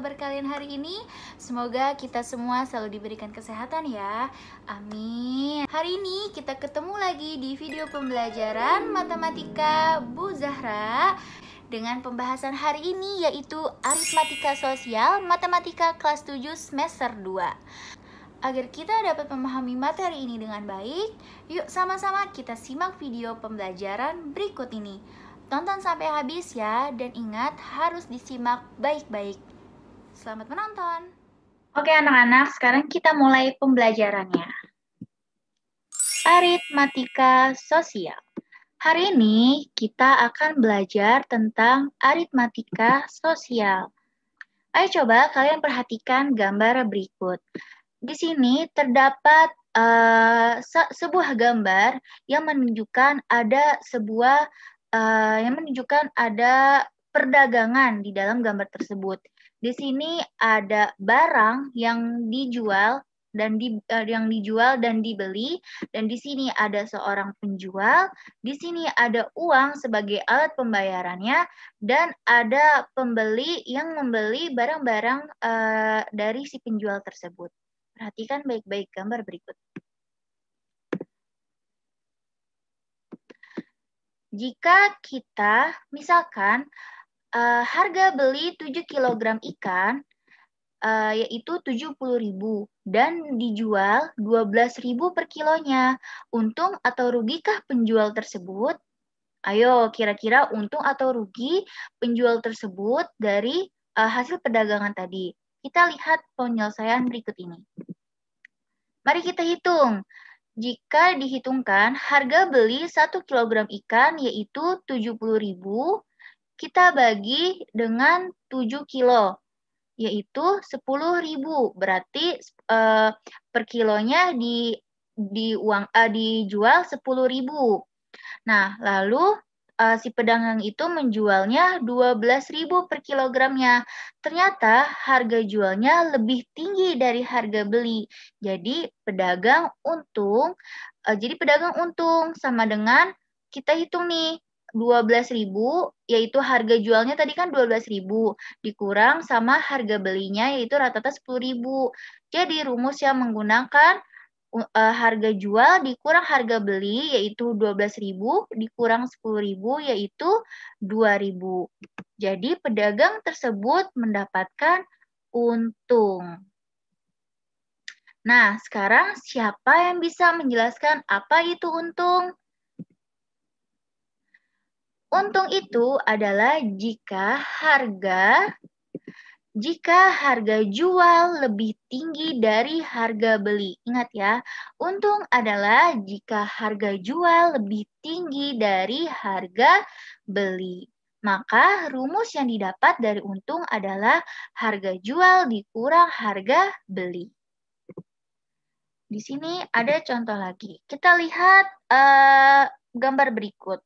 kabar kalian hari ini? Semoga kita semua selalu diberikan kesehatan ya. Amin. Hari ini kita ketemu lagi di video pembelajaran matematika Bu Zahra dengan pembahasan hari ini yaitu aritmatika sosial matematika kelas 7 semester 2. Agar kita dapat memahami materi ini dengan baik, yuk sama-sama kita simak video pembelajaran berikut ini. Tonton sampai habis ya, dan ingat harus disimak baik-baik. Selamat menonton. Oke anak-anak, sekarang kita mulai pembelajarannya. Aritmatika sosial. Hari ini kita akan belajar tentang aritmatika sosial. Ayo coba kalian perhatikan gambar berikut. Di sini terdapat uh, se sebuah gambar yang menunjukkan ada sebuah uh, yang menunjukkan ada perdagangan di dalam gambar tersebut. Di sini ada barang yang dijual dan di, uh, yang dijual dan dibeli dan di sini ada seorang penjual, di sini ada uang sebagai alat pembayarannya dan ada pembeli yang membeli barang-barang uh, dari si penjual tersebut. Perhatikan baik-baik gambar berikut. Jika kita misalkan uh, harga beli 7 kg ikan uh, yaitu 70.000 dan dijual 12.000 per kilonya. Untung atau rugikah penjual tersebut? Ayo kira-kira untung atau rugi penjual tersebut dari uh, hasil perdagangan tadi. Kita lihat penyelesaian berikut ini. Mari kita hitung. Jika dihitungkan, harga beli 1 kg ikan yaitu 70.000 kita bagi dengan 7 kilo, yaitu ribu Berarti eh, per kilonya di di uang eh, dijual ribu. Nah, lalu eh, si pedagang itu menjualnya ribu per kilogramnya. Ternyata harga jualnya lebih tinggi dari harga beli. Jadi pedagang untung eh, jadi pedagang untung sama dengan kita hitung nih 12.000 yaitu harga jualnya tadi kan 12.000 dikurang sama harga belinya yaitu rata-rata 10.000. Jadi rumus yang menggunakan uh, harga jual dikurang harga beli yaitu 12.000 dikurang 10.000 yaitu 2.000. Jadi pedagang tersebut mendapatkan untung. Nah, sekarang siapa yang bisa menjelaskan apa itu untung? Untung itu adalah jika harga jika harga jual lebih tinggi dari harga beli. Ingat ya, untung adalah jika harga jual lebih tinggi dari harga beli. Maka rumus yang didapat dari untung adalah harga jual dikurang harga beli. Di sini ada contoh lagi. Kita lihat uh, gambar berikut.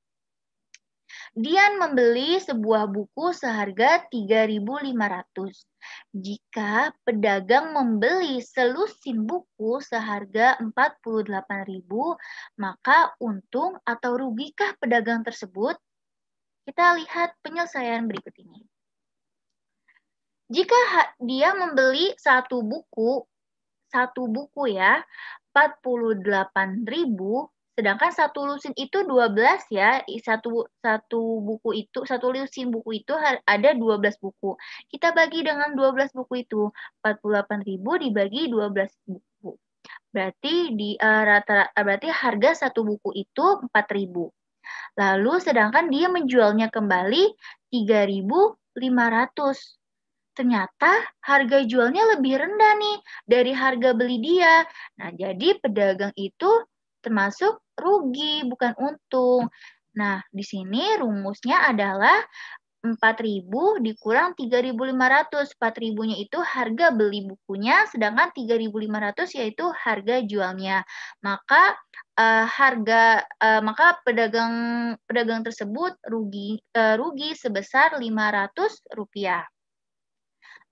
Dian membeli sebuah buku seharga 3.500. Jika pedagang membeli selusin buku seharga 48.000, maka untung atau rugikah pedagang tersebut? Kita lihat penyelesaian berikut ini. Jika dia membeli satu buku, satu buku ya, 48.000, Sedangkan satu lusin itu 12 ya, satu satu buku itu, satu lusin buku itu ada 12 buku. Kita bagi dengan 12 buku itu, 48.000 dibagi 12 buku. Berarti di uh, rata, e, berarti harga satu buku itu ribu Lalu sedangkan dia menjualnya kembali 3.500 ternyata harga jualnya lebih rendah nih dari harga beli dia. Nah, jadi pedagang itu termasuk rugi, bukan untung. Nah, di sini rumusnya adalah 4000 dikurang 3500. 4000-nya itu harga beli bukunya sedangkan 3500 yaitu harga jualnya. Maka uh, harga uh, maka pedagang pedagang tersebut rugi uh, rugi sebesar 500 rupiah.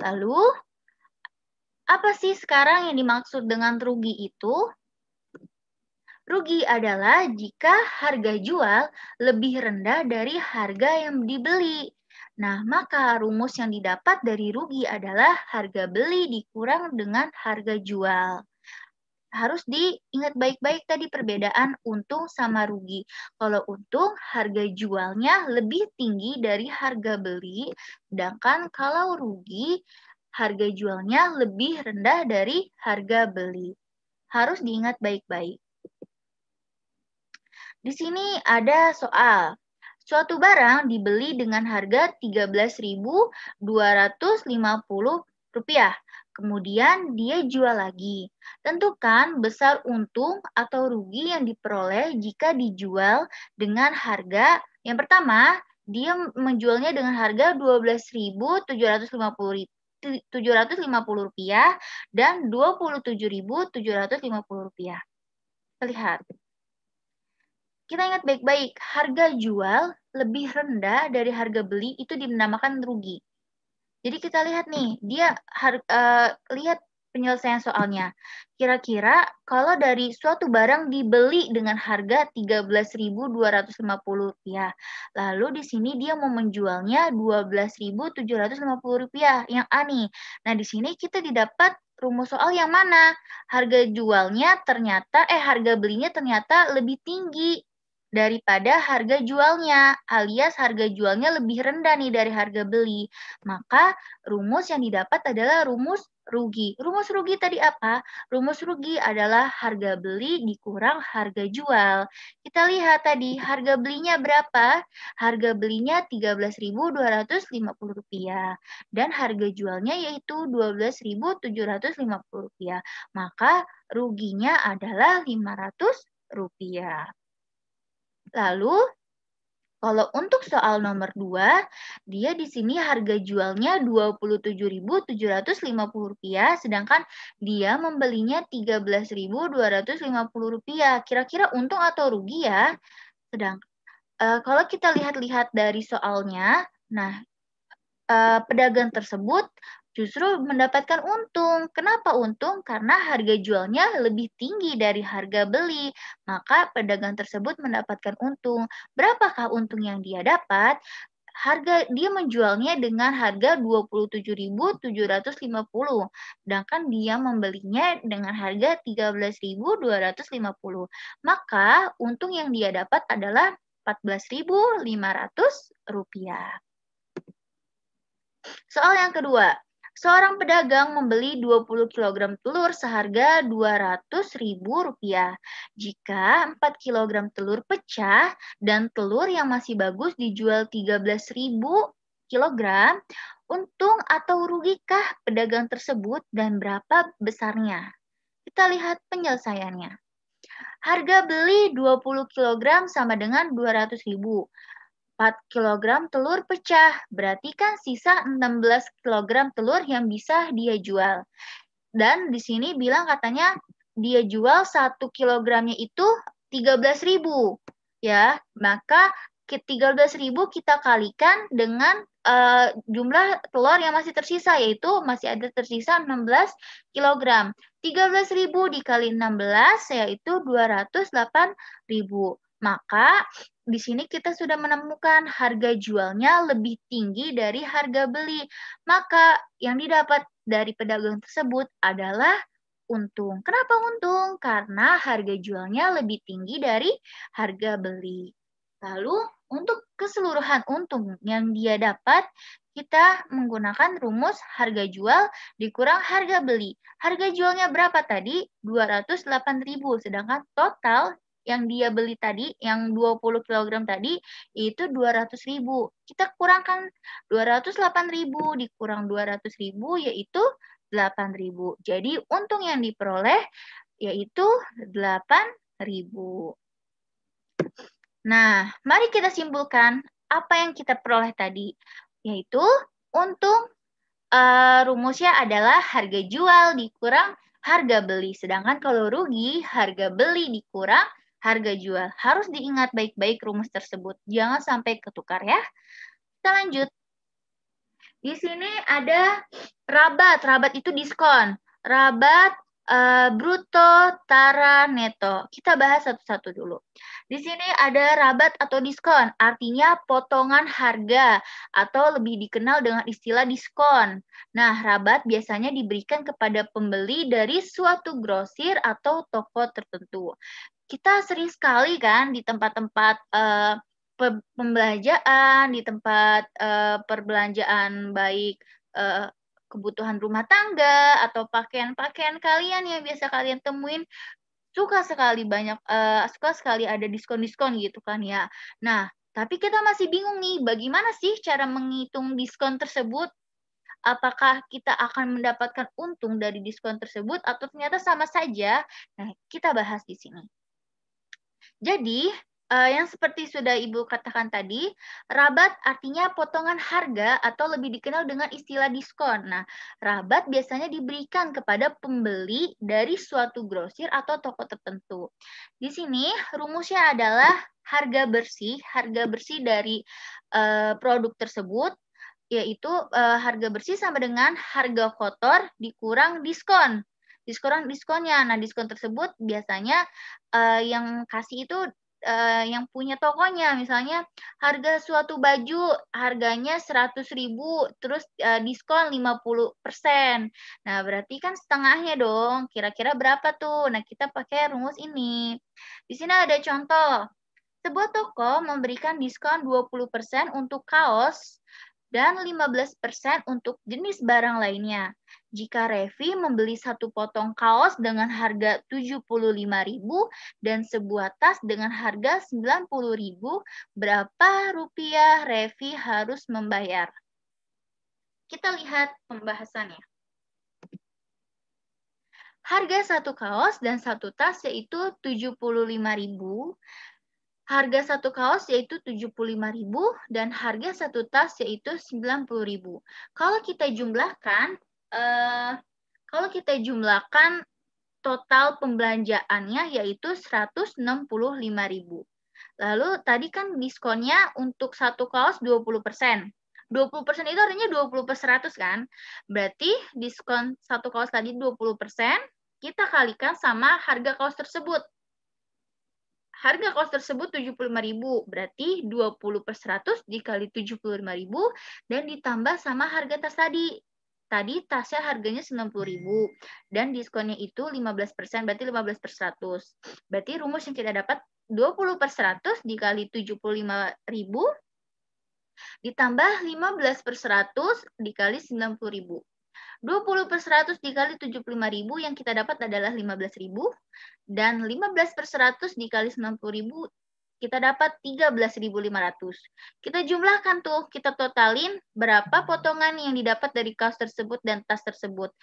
Lalu apa sih sekarang yang dimaksud dengan rugi itu? Rugi adalah jika harga jual lebih rendah dari harga yang dibeli. Nah, maka rumus yang didapat dari rugi adalah harga beli dikurang dengan harga jual. Harus diingat baik-baik tadi perbedaan untung sama rugi. Kalau untung, harga jualnya lebih tinggi dari harga beli, sedangkan kalau rugi, harga jualnya lebih rendah dari harga beli. Harus diingat baik-baik. Di sini ada soal. Suatu barang dibeli dengan harga Rp13.250. Kemudian dia jual lagi. Tentukan besar untung atau rugi yang diperoleh jika dijual dengan harga yang pertama, dia menjualnya dengan harga Rp12.750 rupiah dan Rp27.750. Lihat. Kita ingat baik-baik, harga jual lebih rendah dari harga beli itu dinamakan rugi. Jadi kita lihat nih, dia uh, lihat penyelesaian soalnya. Kira-kira kalau dari suatu barang dibeli dengan harga Rp13.250, lalu di sini dia mau menjualnya Rp12.750 yang A nih. Nah, di sini kita didapat rumus soal yang mana? Harga jualnya ternyata eh harga belinya ternyata lebih tinggi daripada harga jualnya, alias harga jualnya lebih rendah nih dari harga beli. Maka rumus yang didapat adalah rumus rugi. Rumus rugi tadi apa? Rumus rugi adalah harga beli dikurang harga jual. Kita lihat tadi harga belinya berapa? Harga belinya Rp13.250 dan harga jualnya yaitu Rp12.750. Maka ruginya adalah Rp500. Lalu kalau untuk soal nomor 2, dia di sini harga jualnya Rp27.750, sedangkan dia membelinya Rp13.250. Kira-kira untung atau rugi ya? Sedang, uh, kalau kita lihat-lihat dari soalnya, nah uh, pedagang tersebut justru mendapatkan untung. Kenapa untung? Karena harga jualnya lebih tinggi dari harga beli, maka pedagang tersebut mendapatkan untung. Berapakah untung yang dia dapat? Harga dia menjualnya dengan harga 27.750, sedangkan dia membelinya dengan harga 13.250. Maka untung yang dia dapat adalah 14.500 rupiah. Soal yang kedua, seorang pedagang membeli 20 kg telur seharga Rp200.000. Jika 4 kg telur pecah dan telur yang masih bagus dijual rp 13.000 kg, untung atau rugikah pedagang tersebut dan berapa besarnya? Kita lihat penyelesaiannya. Harga beli 20 kg sama dengan 200 ribu. 4 kg telur pecah, berarti kan sisa 16 kg telur yang bisa dia jual. Dan di sini bilang katanya dia jual 1 kilogramnya itu 13.000. Ya, maka 13.000 kita kalikan dengan uh, jumlah telur yang masih tersisa yaitu masih ada tersisa 16 kg. 13.000 dikali 16 yaitu 208.000. Maka di sini kita sudah menemukan harga jualnya lebih tinggi dari harga beli. Maka yang didapat dari pedagang tersebut adalah untung. Kenapa untung? Karena harga jualnya lebih tinggi dari harga beli. Lalu untuk keseluruhan untung yang dia dapat, kita menggunakan rumus harga jual dikurang harga beli. Harga jualnya berapa tadi? 208.000, sedangkan total yang dia beli tadi, yang 20 kg tadi itu 200 ribu. Kita kurangkan 208 ribu dikurang 200 ribu yaitu 8 ribu. Jadi untung yang diperoleh yaitu 8 ribu. Nah, mari kita simpulkan apa yang kita peroleh tadi, yaitu untung uh, rumusnya adalah harga jual dikurang harga beli. Sedangkan kalau rugi, harga beli dikurang harga jual. Harus diingat baik-baik rumus tersebut. Jangan sampai ketukar ya. Kita lanjut. Di sini ada rabat. Rabat itu diskon. Rabat Eh, bruto, tara, neto. Kita bahas satu-satu dulu. Di sini ada rabat atau diskon, artinya potongan harga atau lebih dikenal dengan istilah diskon. Nah, rabat biasanya diberikan kepada pembeli dari suatu grosir atau toko tertentu. Kita sering sekali kan di tempat-tempat uh, pembelanjaan, di tempat uh, perbelanjaan baik kebutuhan rumah tangga atau pakaian-pakaian kalian yang biasa kalian temuin suka sekali banyak uh, suka sekali ada diskon-diskon gitu kan ya. Nah, tapi kita masih bingung nih bagaimana sih cara menghitung diskon tersebut? Apakah kita akan mendapatkan untung dari diskon tersebut atau ternyata sama saja? Nah, kita bahas di sini. Jadi, Uh, yang seperti sudah Ibu katakan tadi, rabat artinya potongan harga atau lebih dikenal dengan istilah diskon. Nah, rabat biasanya diberikan kepada pembeli dari suatu grosir atau toko tertentu. Di sini rumusnya adalah harga bersih, harga bersih dari uh, produk tersebut yaitu uh, harga bersih sama dengan harga kotor dikurang diskon diskon diskonnya. Nah, diskon tersebut biasanya uh, yang kasih itu uh, yang punya tokonya misalnya harga suatu baju harganya 100.000 terus uh, diskon 50%. Nah, berarti kan setengahnya dong. Kira-kira berapa tuh? Nah, kita pakai rumus ini. Di sini ada contoh. Sebuah toko memberikan diskon 20% untuk kaos dan 15% untuk jenis barang lainnya jika Revi membeli satu potong kaos dengan harga rp 75.000 dan sebuah tas dengan harga rp 90.000, berapa rupiah Revi harus membayar? Kita lihat pembahasannya. Harga satu kaos dan satu tas yaitu rp 75.000, harga satu kaos yaitu rp 75.000 dan harga satu tas yaitu rp 90.000. Kalau kita jumlahkan uh, kalau kita jumlahkan total pembelanjaannya yaitu 165.000. Lalu tadi kan diskonnya untuk satu kaos 20%. 20% itu artinya 20 per 100 kan? Berarti diskon satu kaos tadi 20%, kita kalikan sama harga kaos tersebut. Harga kaos tersebut 75.000, berarti 20 per 100 dikali 75.000 dan ditambah sama harga tas tadi. Tadi tasnya harganya 90.000 hmm. dan diskonnya itu 15%, berarti 15 per 100. Berarti rumus yang kita dapat 20 per 100 dikali 75.000 ditambah 15 per 100 dikali 90.000. 20 per 100 dikali 75.000 yang kita dapat adalah 15.000 dan 15 per 100 dikali 90.000 kita dapat 13.500. Kita jumlahkan tuh, kita totalin berapa potongan yang didapat dari kaos tersebut dan tas tersebut.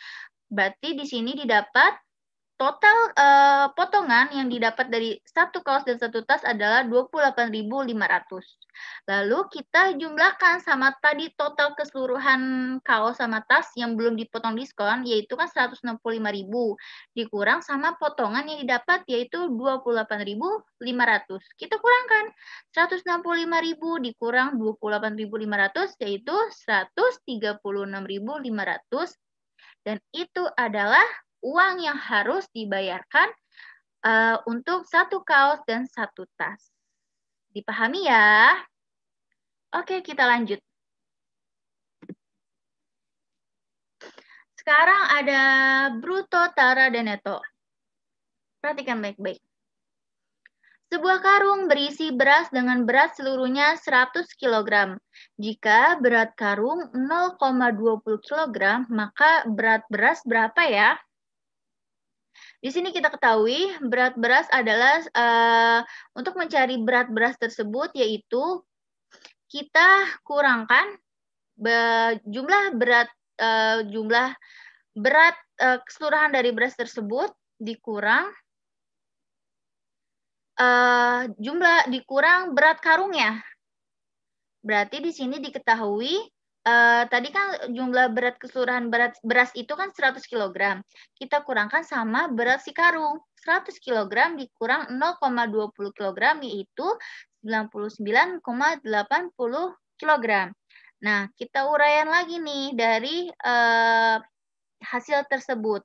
Berarti di sini didapat Total uh, potongan yang didapat dari satu kaos dan satu tas adalah 28.500. Lalu kita jumlahkan sama tadi total keseluruhan kaos sama tas yang belum dipotong diskon yaitu kan 165.000 dikurang sama potongan yang didapat yaitu 28.500. Kita kurangkan 165.000 dikurang 28.500 yaitu 136.500 dan itu adalah uang yang harus dibayarkan uh, untuk satu kaos dan satu tas. Dipahami ya? Oke, kita lanjut. Sekarang ada bruto, tara, dan neto. Perhatikan baik-baik. Sebuah karung berisi beras dengan berat seluruhnya 100 kg. Jika berat karung 0,20 kg, maka berat beras berapa ya? Di sini kita ketahui berat beras adalah uh, untuk mencari berat beras tersebut yaitu kita kurangkan be, jumlah berat uh, jumlah berat uh, keseluruhan dari beras tersebut dikurang uh, jumlah dikurang berat karungnya. Berarti di sini diketahui Eh, tadi kan jumlah berat keseluruhan berat beras itu kan 100 kg. Kita kurangkan sama berat si karung. 100 kg dikurang 0,20 kg yaitu 99,80 kg. Nah, kita uraian lagi nih dari uh, hasil tersebut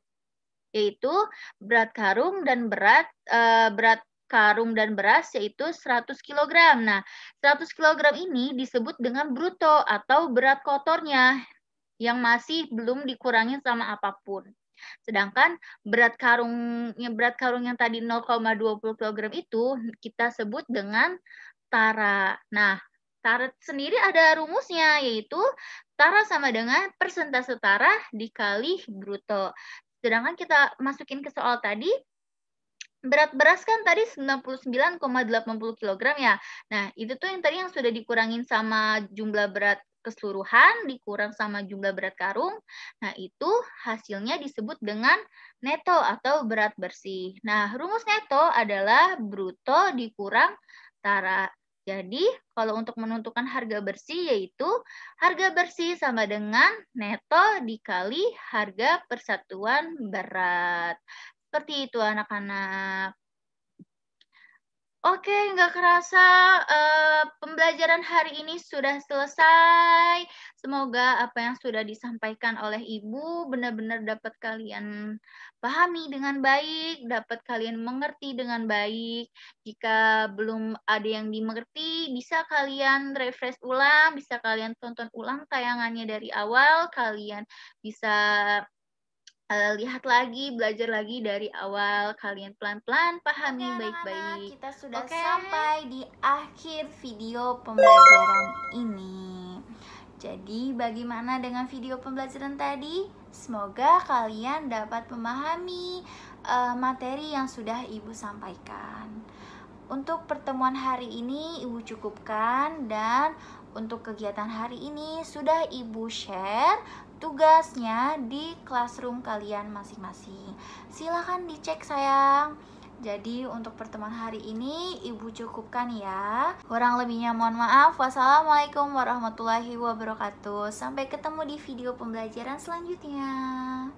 yaitu berat karung dan berat uh, berat karung dan beras yaitu 100 kg. Nah, 100 kg ini disebut dengan bruto atau berat kotornya yang masih belum dikurangin sama apapun. Sedangkan berat karung berat karung yang tadi 0,20 kg itu kita sebut dengan tara. Nah, tara sendiri ada rumusnya yaitu tara sama dengan persentase tara dikali bruto. Sedangkan kita masukin ke soal tadi Berat beras kan tadi 99,80 kg ya. Nah, itu tuh yang tadi yang sudah dikurangin sama jumlah berat keseluruhan dikurang sama jumlah berat karung. Nah, itu hasilnya disebut dengan neto atau berat bersih. Nah, rumus neto adalah bruto dikurang tara. Jadi, kalau untuk menentukan harga bersih yaitu harga bersih sama dengan neto dikali harga persatuan berat. Seperti itu anak-anak. Oke, nggak kerasa uh, pembelajaran hari ini sudah selesai. Semoga apa yang sudah disampaikan oleh Ibu benar-benar dapat kalian pahami dengan baik, dapat kalian mengerti dengan baik. Jika belum ada yang dimengerti, bisa kalian refresh ulang, bisa kalian tonton ulang tayangannya dari awal, kalian bisa uh, lihat lagi, belajar lagi dari awal. Kalian pelan-pelan pahami baik-baik. Kita sudah okay. sampai di akhir video pembelajaran ini. Jadi, bagaimana dengan video pembelajaran tadi? Semoga kalian dapat memahami uh, materi yang sudah Ibu sampaikan. Untuk pertemuan hari ini, Ibu cukupkan, dan untuk kegiatan hari ini sudah Ibu share tugasnya di classroom kalian masing-masing. Silahkan dicek sayang. Jadi untuk pertemuan hari ini Ibu cukupkan ya. Kurang lebihnya mohon maaf. Wassalamualaikum warahmatullahi wabarakatuh. Sampai ketemu di video pembelajaran selanjutnya.